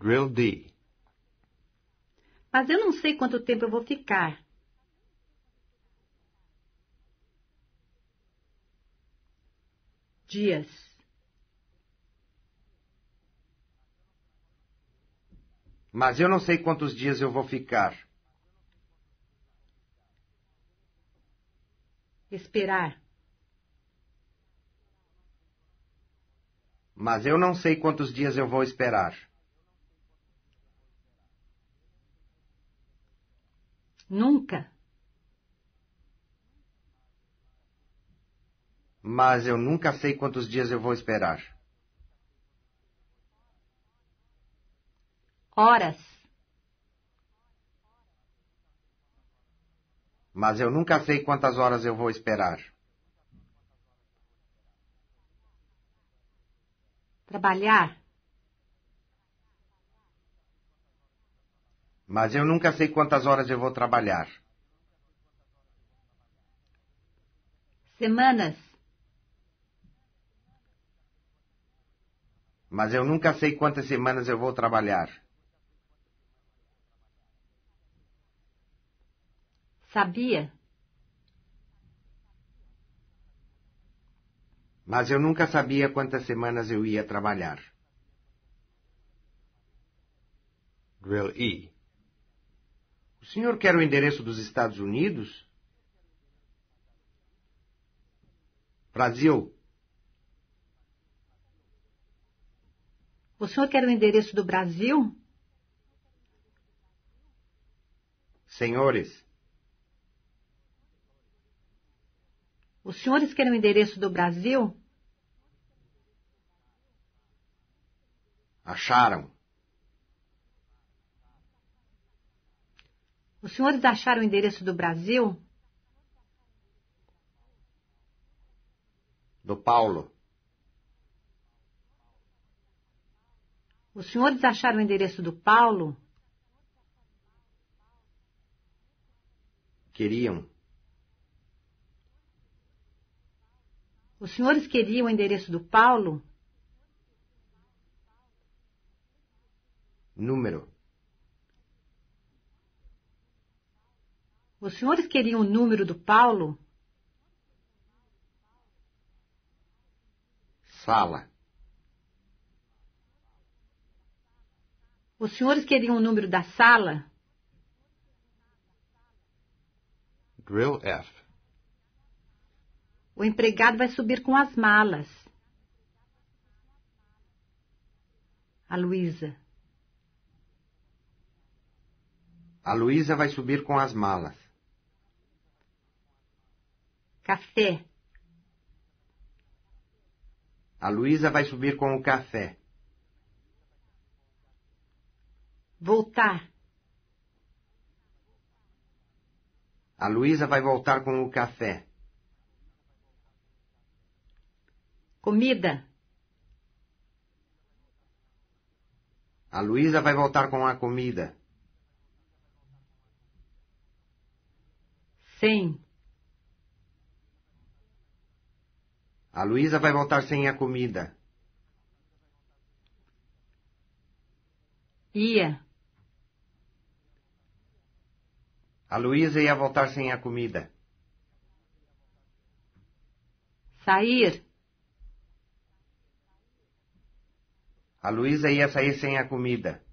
Drill D. Mas eu não sei quanto tempo eu vou ficar. Dias. Mas eu não sei quantos dias eu vou ficar. Esperar. Mas eu não sei quantos dias eu vou esperar. Nunca. Mas eu nunca sei quantos dias eu vou esperar. Horas. Mas eu nunca sei quantas horas eu vou esperar. Trabalhar. Mas eu nunca sei quantas horas eu vou trabalhar. Semanas. Mas eu nunca sei quantas semanas eu vou trabalhar. Sabia? Mas eu nunca sabia quantas semanas eu ia trabalhar. Grill E. O senhor quer o endereço dos Estados Unidos? Brasil. O senhor quer o endereço do Brasil? Senhores. Os senhores querem o endereço do Brasil? Acharam. Os senhores acharam o endereço do Brasil? Do Paulo. Os senhores acharam o endereço do Paulo? Queriam. Os senhores queriam o endereço do Paulo? Número. Os senhores queriam o número do Paulo? Sala. Os senhores queriam o número da sala? Grill F. O empregado vai subir com as malas. A Luísa. A Luísa vai subir com as malas. Café. A Luísa vai subir com o café. Voltar. A Luísa vai voltar com o café. Comida. A Luísa vai voltar com a comida. Cem. A Luísa vai voltar sem a comida. Ia. A Luísa ia voltar sem a comida. Sair. A Luísa ia sair sem a comida.